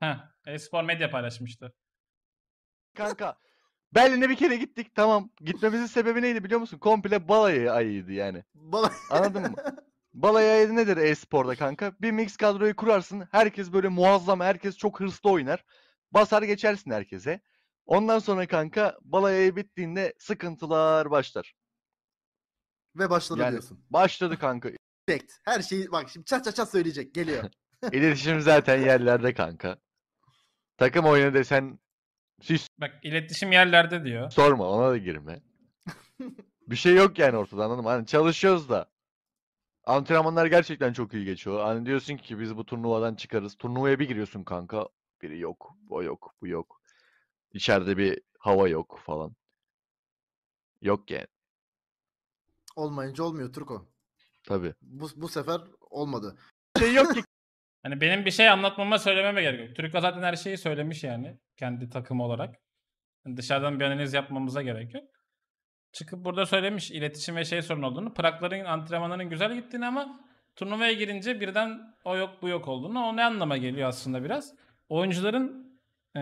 Heh, Espor Medya paylaşmıştı. Kanka Berlin'e bir kere gittik tamam. Gitmemizin sebebi neydi biliyor musun? Komple balayı ayıydı yani. Bala... Anladın mı? Balayı ayı nedir e-sporda kanka? Bir mix kadroyu kurarsın. Herkes böyle muazzam, herkes çok hırslı oynar. Basar geçersin herkese. Ondan sonra kanka balayı ayı bittiğinde sıkıntılar başlar. Ve başladı Yani diyorsun. başladı kanka. Direkt. Her şeyi bak şimdi çat çat çat söyleyecek. Geliyor. İletişim zaten yerlerde kanka. Takım oyunu desen sis Bak iletişim yerlerde diyor. sorma ona da girme. bir şey yok yani ortada anladın mı? Hani çalışıyoruz da. Antrenmanlar gerçekten çok iyi geçiyor. Hani diyorsun ki biz bu turnuvadan çıkarız. Turnuvaya bir giriyorsun kanka. Biri yok, o yok, bu yok. İçeride bir hava yok falan. Yok yani. Olmayınca olmuyor Turko. Tabii. Bu, bu sefer olmadı. Bir şey yok ki Hani benim bir şey anlatmama söylememe gerek yok. Türk zaten her şeyi söylemiş yani kendi takımı olarak. Yani dışarıdan bir analiz yapmamıza gerek yok. Çıkıp burada söylemiş iletişim ve şey sorun olduğunu. Prakların antrenmanlarının güzel gittiğini ama turnuvaya girince birden o yok bu yok olduğunu. O ne anlama geliyor aslında biraz. Oyuncuların e,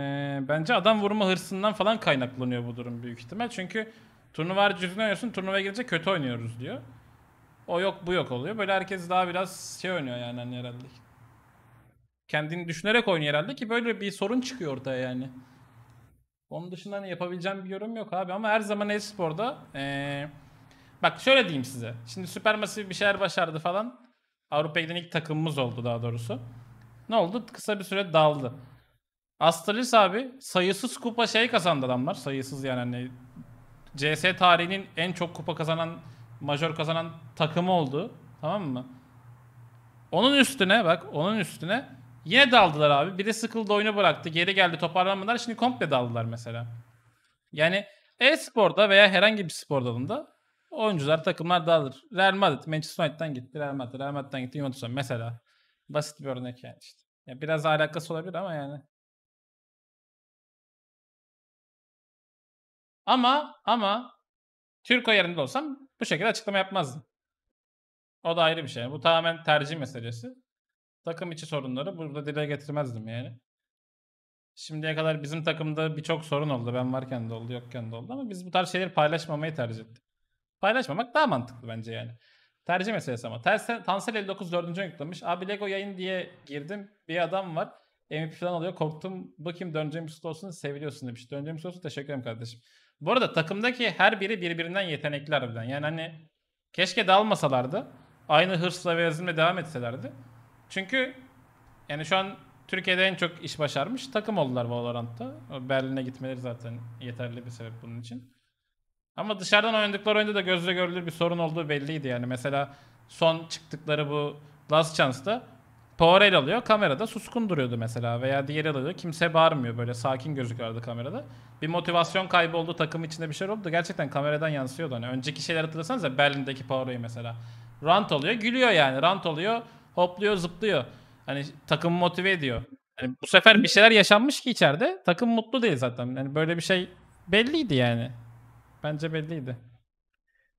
bence adam vurma hırsından falan kaynaklanıyor bu durum büyük ihtimal. Çünkü turnuva harcı oynuyorsun turnuvaya girince kötü oynuyoruz diyor. O yok bu yok oluyor. Böyle herkes daha biraz şey oynuyor yani hani herhalde. Kendini düşünerek oynuyor herhalde ki böyle bir sorun çıkıyor ortaya yani. Onun dışında ne hani yapabileceğim bir yorum yok abi ama her zaman e-sporda ee, bak şöyle diyeyim size. Şimdi Supermassive bir şeyler başardı falan. Avrupa'ya giden ilk takımımız oldu daha doğrusu. Ne oldu? Kısa bir süre daldı. Astralis abi sayısız kupa şey kazandı adamlar. Sayısız yani hani CS tarihinin en çok kupa kazanan, major kazanan takımı oldu. Tamam mı? Onun üstüne bak onun üstüne Yine daldılar abi. Biri sıkıldı oyunu bıraktı. Geri geldi toparlanmadılar. Şimdi komple daldılar mesela. Yani e-sporda veya herhangi bir spor dalında oyuncular, takımlar dağılır. Real Madrid, Manchester United'dan gitti. Real Madrid, Real Madrid'den gitti. Juventus'a mesela. Basit bir örnek yani işte. Ya biraz alakası olabilir ama yani. Ama ama Türko yerinde olsam bu şekilde açıklama yapmazdım. O da ayrı bir şey. Bu tamamen tercih meselesi takım içi sorunları burada dile getirmezdim yani. Şimdiye kadar bizim takımda birçok sorun oldu. Ben varken de oldu, yokken de oldu ama biz bu tarz şeyleri paylaşmamayı tercih ettik. Paylaşmamak daha mantıklı bence yani. Tercih meselesi ama. Tansel 59 4. yüklemiş. Abi Lego yayın diye girdim. Bir adam var. MVP falan alıyor. Korktum. Bakayım döneceğim Yusuf olsun. Seviliyorsun demiş. Döneceğim Yusuf olsun. Teşekkür ederim kardeşim. Bu arada takımdaki her biri birbirinden yetenekli harbiden. Yani hani keşke dalmasalardı. Aynı hırsla ve azimle devam etselerdi. Çünkü yani şu an Türkiye'de en çok iş başarmış takım oldular Valorant'ta. Berlin'e gitmeleri zaten yeterli bir sebep bunun için. Ama dışarıdan oynadıkları oyunda da gözle görülür bir sorun olduğu belliydi yani. Mesela son çıktıkları bu Last Chance'da Power el alıyor. Kamerada suskun duruyordu mesela veya diğeri alıyor. Kimse bağırmıyor böyle sakin gözüküyordu kamerada. Bir motivasyon kaybı oldu takım içinde bir şey oldu. Gerçekten kameradan yansıyordu. Hani önceki şeyler hatırlasanız da Berlin'deki Power'ı mesela. Rant oluyor gülüyor yani. Rant oluyor hopluyor zıplıyor. Hani takım motive ediyor. Yani bu sefer bir şeyler yaşanmış ki içeride. Takım mutlu değil zaten. Yani böyle bir şey belliydi yani. Bence belliydi.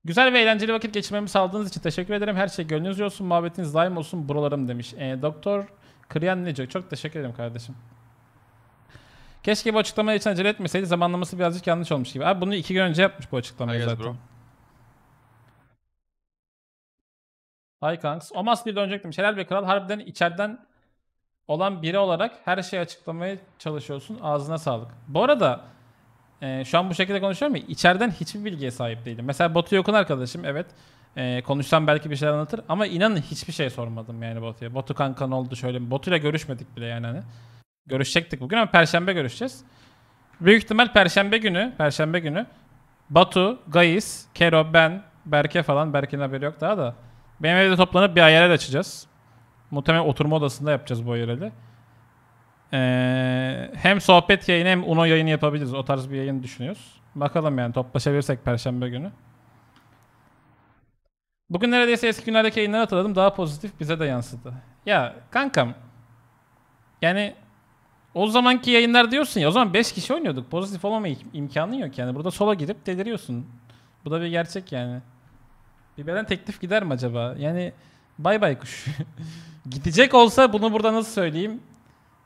Güzel ve eğlenceli vakit geçirmemi sağladığınız için teşekkür ederim. Her şey gönlünüzce olsun, muhabbetiniz daim olsun buralarım demiş. E, Doktor Kriyan Necek. Çok teşekkür ederim kardeşim. Keşke bu açıklamayı için acele etmeseydi. Zamanlaması birazcık yanlış olmuş gibi. Abi bunu iki gün önce yapmış bu açıklamayı zaten. Bro. Hi o Omas bir dönecektim. Şelal ve Kral harbiden içeriden olan biri olarak her şeyi açıklamaya çalışıyorsun. Ağzına sağlık. Bu arada e, şu an bu şekilde konuşuyorum ya içeriden hiçbir bilgiye sahip değilim. Mesela Batu Yokun arkadaşım evet. E, konuşsam belki bir şeyler anlatır ama inanın hiçbir şey sormadım yani Batu'ya. Batu kanka ne oldu şöyle. Batu'yla görüşmedik bile yani hani. Görüşecektik bugün ama perşembe görüşeceğiz. Büyük ihtimal perşembe günü, perşembe günü Batu, Gayis, Kero, ben, Berke falan. Berke'nin haberi yok daha da. Benim evde toplanıp bir ayarel açacağız. Muhtemelen oturma odasında yapacağız bu ayareli. Ee, hem sohbet yayını hem Uno yayını yapabiliriz. O tarz bir yayın düşünüyoruz. Bakalım yani toplaşabilirsek perşembe günü. Bugün neredeyse eski günlerdeki yayınları hatırladım. Daha pozitif bize de yansıdı. Ya kankam yani o zamanki yayınlar diyorsun ya o zaman 5 kişi oynuyorduk. Pozitif olmama imkanı yok yani. Burada sola girip deliriyorsun. Bu da bir gerçek yani. Biber'den teklif gider mi acaba? Yani bay bay kuş. Gidecek olsa bunu burada nasıl söyleyeyim?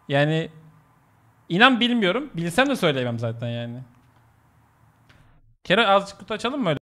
Yani inan bilmiyorum. Bilsem de söyleyemem zaten yani. Kere azıcık kutu açalım mı öyle?